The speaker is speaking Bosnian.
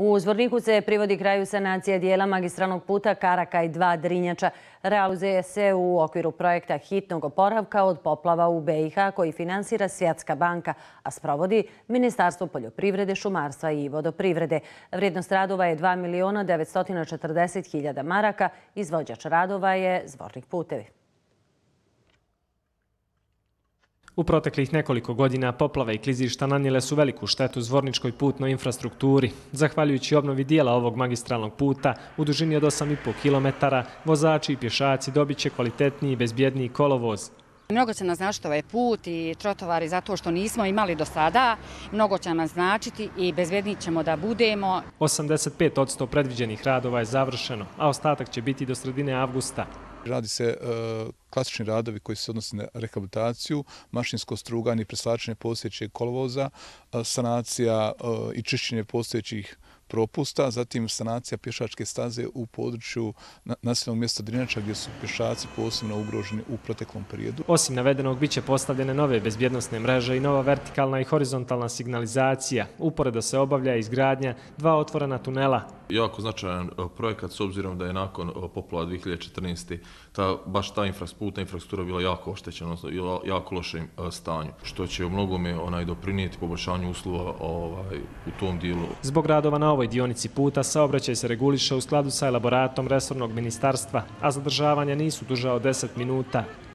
U Zvorniku se privodi kraju sanacija dijela magistralnog puta Karaka i dva Drinjača. Realizuje se u okviru projekta hitnog oporavka od poplava u BiH koji finansira Svjetska banka, a sprovodi Ministarstvo poljoprivrede, šumarstva i vodoprivrede. Vrijednost radova je 2.940.000 maraka. Izvođač radova je Zvornik putevi. U proteklih nekoliko godina poplave i klizišta nanijele su veliku štetu zvorničkoj putnoj infrastrukturi. Zahvaljujući obnovi dijela ovog magistralnog puta, u dužini od 8,5 km, vozači i pješaci dobit će kvalitetniji i bezbjedniji kolovoz. Mnogo će nam značiti ovaj put i trotovari zato što nismo imali do sada. Mnogo će nam značiti i bezbednit ćemo da budemo. 85 predviđenih radova je završeno, a ostatak će biti do sredine avgusta. Radi se e, klasični radovi koji se odnose na rehabilitaciju, mašinsko struganje i preslačenje postojećeg kolovoza, e, sanacija e, i čišćenje postojećih e, propusta, zatim sanacija pješačke staze u području nasljednog mjesta Drinača gdje su pješaci posebno ugroženi u proteklom periodu. Osim navedenog, biće postavljene nove bezbjednostne mreže i nova vertikalna i horizontalna signalizacija. Uporedo se obavlja izgradnja dva otvorena tunela. Jako značajan e, projekat s obzirom da je nakon e, popula 2014. Ta, baš ta infrastruktura, infrastruktura bila jako oštećena, i jako lošem e, stanju, što će u mnogome onaj, doprinijeti poboljšanju uslova ovaj, u tom dijelu. Zbog radova na ovom ovoj dionici puta saobraćaj se reguliše u skladu sa elaboratom Resornog ministarstva, a zadržavanja nisu duža od 10 minuta.